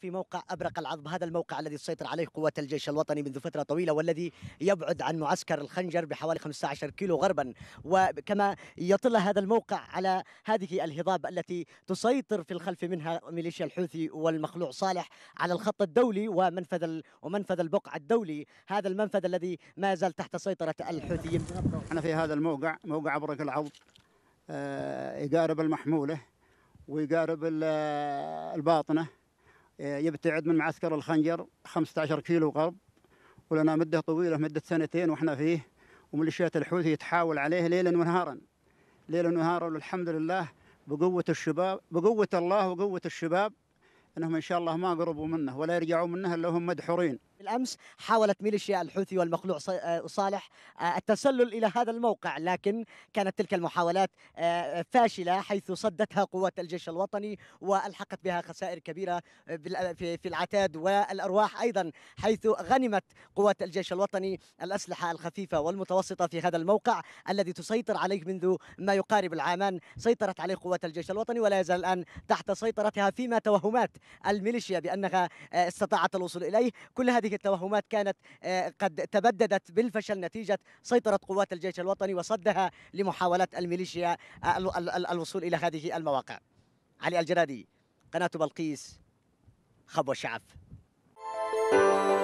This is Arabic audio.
في موقع أبرق العظم هذا الموقع الذي سيطر عليه قوات الجيش الوطني منذ فترة طويلة والذي يبعد عن معسكر الخنجر بحوالي 15 كيلو غربا وكما يطل هذا الموقع على هذه الهضاب التي تسيطر في الخلف منها ميليشيا الحوثي والمخلوع صالح على الخط الدولي ومنفذ ومنفذ البقعة الدولي هذا المنفذ الذي ما زال تحت سيطرة الحوثيين احنا في هذا الموقع موقع أبرق العظم آه، يقارب المحمولة ويقارب الباطنة إيه، يبتعد من معسكر الخنجر 15 كيلو غرب ولنا مدة طويلة مدة سنتين وإحنا فيه وميليشيات الحوثي تحاول عليه ليلا ونهارا ليلا ونهارا والحمد لله بقوة الشباب بقوة الله وقوة الشباب أنهم إن شاء الله ما قربوا منه ولا يرجعوا منه إلا هم مدحورين بالأمس حاولت ميليشيا الحوثي والمخلوع آه، صالح آه، التسلل إلى هذا الموقع لكن كانت تلك المحاولات آه، فاشلة حيث صدتها قوات الجيش الوطني وألحقت بها خسائر كبيرة في العتاد والأرواح أيضا حيث غنمت قوات الجيش الوطني الأسلحة الخفيفة والمتوسطة في هذا الموقع الذي تسيطر عليه منذ ما يقارب العامان سيطرت عليه قوات الجيش الوطني ولا يزال الآن تحت سيطرتها فيما توهمات الميليشيا بأنها استطاعت الوصول إليه كل هذه هذه التوهمات كانت آه، قد تبددت بالفشل نتيجة سيطرة قوات الجيش الوطني وصدها لمحاولات الميليشيا آه، الوصول إلى هذه المواقع علي الجرادي قناة بلقيس خبو الشعب